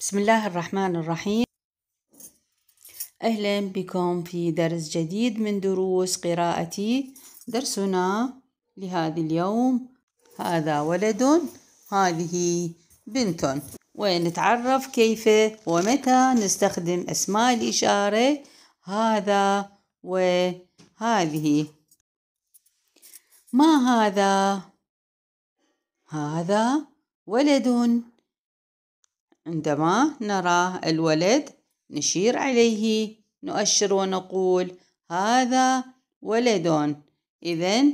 بسم الله الرحمن الرحيم أهلا بكم في درس جديد من دروس قراءتي درسنا لهذا اليوم هذا ولد هذه بنت ونتعرف كيف ومتى نستخدم أسماء الإشارة هذا وهذه ما هذا هذا ولد عندما نرى الولد نشير عليه نؤشر ونقول هذا ولد إذا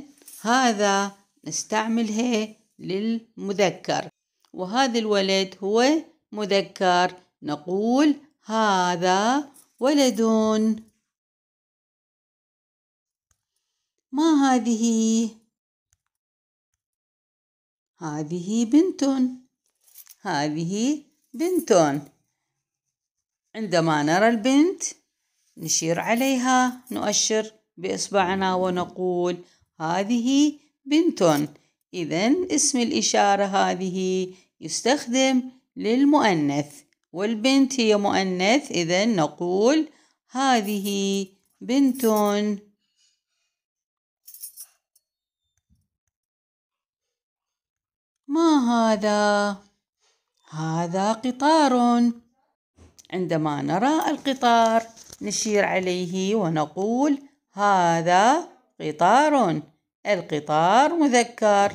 هذا نستعمل هي للمذكر وهذا الولد هو مذكر نقول هذا ولد ما هذه هذه بنت هذه بنتون عندما نرى البنت نشير عليها نؤشر بإصبعنا ونقول هذه بنتون إذا اسم الإشارة هذه يستخدم للمؤنث والبنت هي مؤنث إذا نقول هذه بنتون ما هذا هذا قطار عندما نرى القطار نشير عليه ونقول هذا قطار القطار مذكر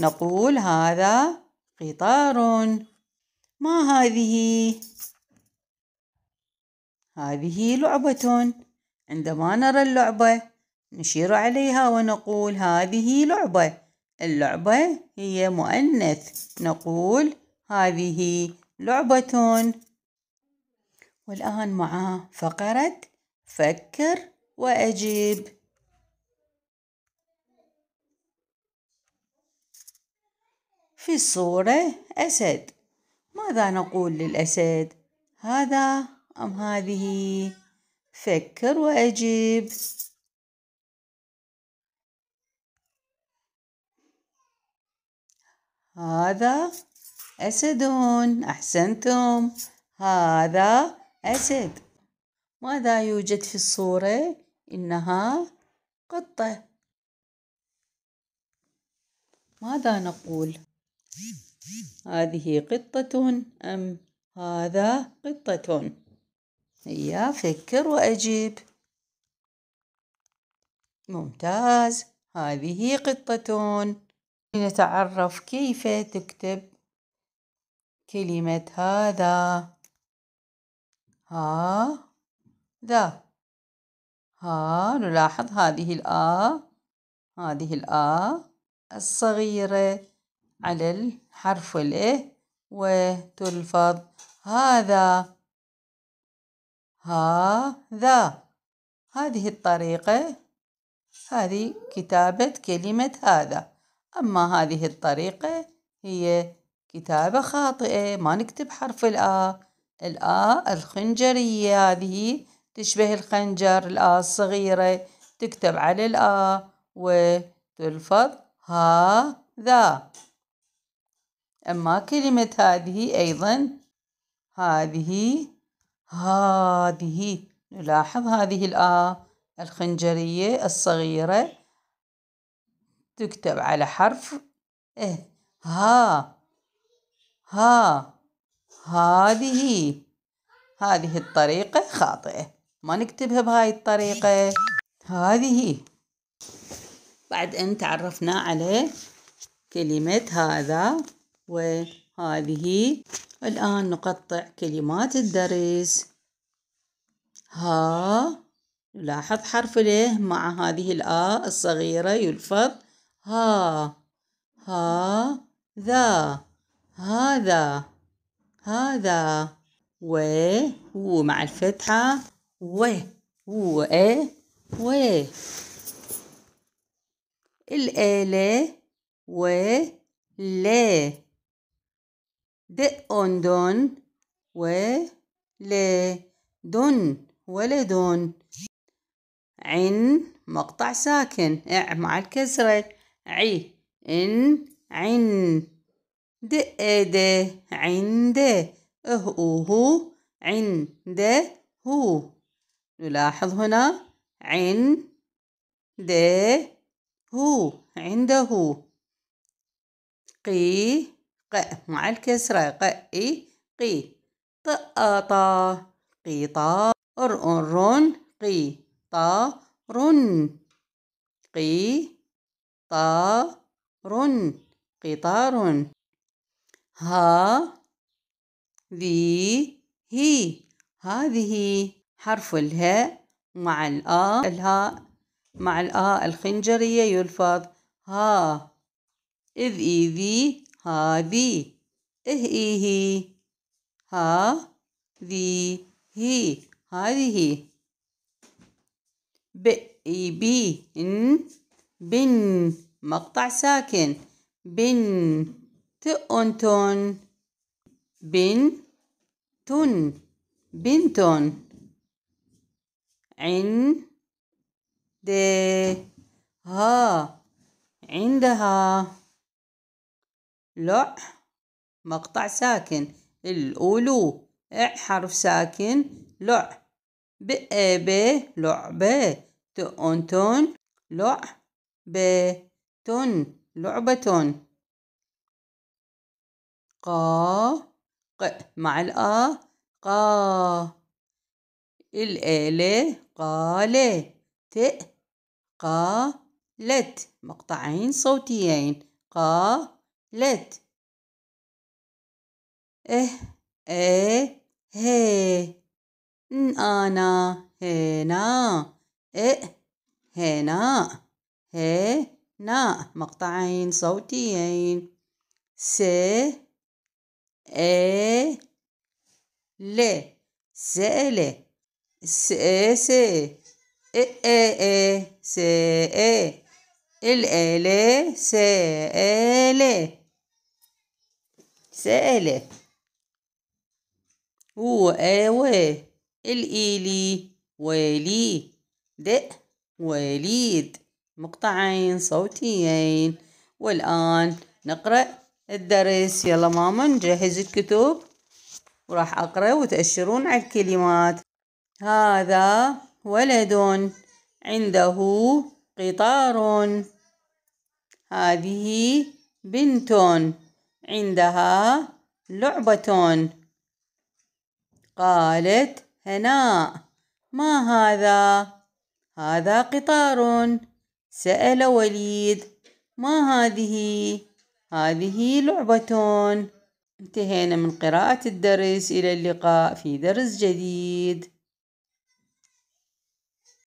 نقول هذا قطار ما هذه هذه لعبة عندما نرى اللعبة نشير عليها ونقول هذه لعبة اللعبة هي مؤنث نقول هذه لعبة والآن مع فقرة فكر وأجيب في الصورة أسد ماذا نقول للأسد هذا أم هذه فكر وأجيب هذا أسد أحسنتم هذا أسد ماذا يوجد في الصورة؟ إنها قطة ماذا نقول؟ هذه قطة أم هذا قطة؟ هيا فكر وأجيب ممتاز هذه قطة لنتعرف كيف تكتب كلمة هذا ها ذا ها نلاحظ هذه الآ هذه الآ الصغيرة على الحرف ال إيه. وتلفظ هذا ها ذا هذه الطريقة هذه كتابة كلمة هذا أما هذه الطريقة هي كتابة خاطئة ما نكتب حرف الآ الآ الخنجرية هذه تشبه الخنجر الآ الصغيرة تكتب على الآ وتلفظ هذا أما كلمة هذه أيضا هذه هذه نلاحظ هذه الآ الخنجرية الصغيرة تكتب على حرف اه ها ها هذه هذه الطريقة خاطئة ما نكتبها بهاي الطريقة هذه بعد أن تعرفنا على كلمة هذا وهذه الآن نقطع كلمات الدرس ها نلاحظ حرف له مع هذه الآ الصغيرة يلفظ ها ها ذا هذا هذا و ومع الفتحة و و إيه و الآلة و ل دق دون و ل دون ولد عن مقطع ساكن اع مع الكسرة عي إن عن د د عند هو هو عند هو نلاحظ هنا عند هو عنده قي ق مع الكسرة ق اي قي طأطا قيطا رن قي طا رن قي طا رن قطار ها ذي هي هذه حرف الهاء مع الآ الهاء مع الآ الخنجرية يلفظ ها إذ إي ذي هذي إه هي ها ذي هي هذه بئي بي إن بن مقطع ساكن بن تؤنتون تن بنتون عندها عندها لع مقطع ساكن الأولو ع حرف ساكن لع ب لعبة تؤنتون لعبة لعبة قا ق مع الآ قا الآلة قال ت لت مقطعين صوتيين لت اه اه ن أنا هنا اه هنا نا مقطعين صوتيين س ل سأل س س ا ا ا س ا الآل سأل سأل و آ و الإيلي ولي د وليد مقطعين صوتيين والآن نقرأ الدرس يلا ماما نجهز الكتب وراح أقرأ وتأشرون على الكلمات هذا ولد عنده قطار هذه بنت عندها لعبة قالت هناء ما هذا هذا قطار سأل وليد ما هذه هذه لعبة انتهينا من قراءة الدرس إلى اللقاء في درس جديد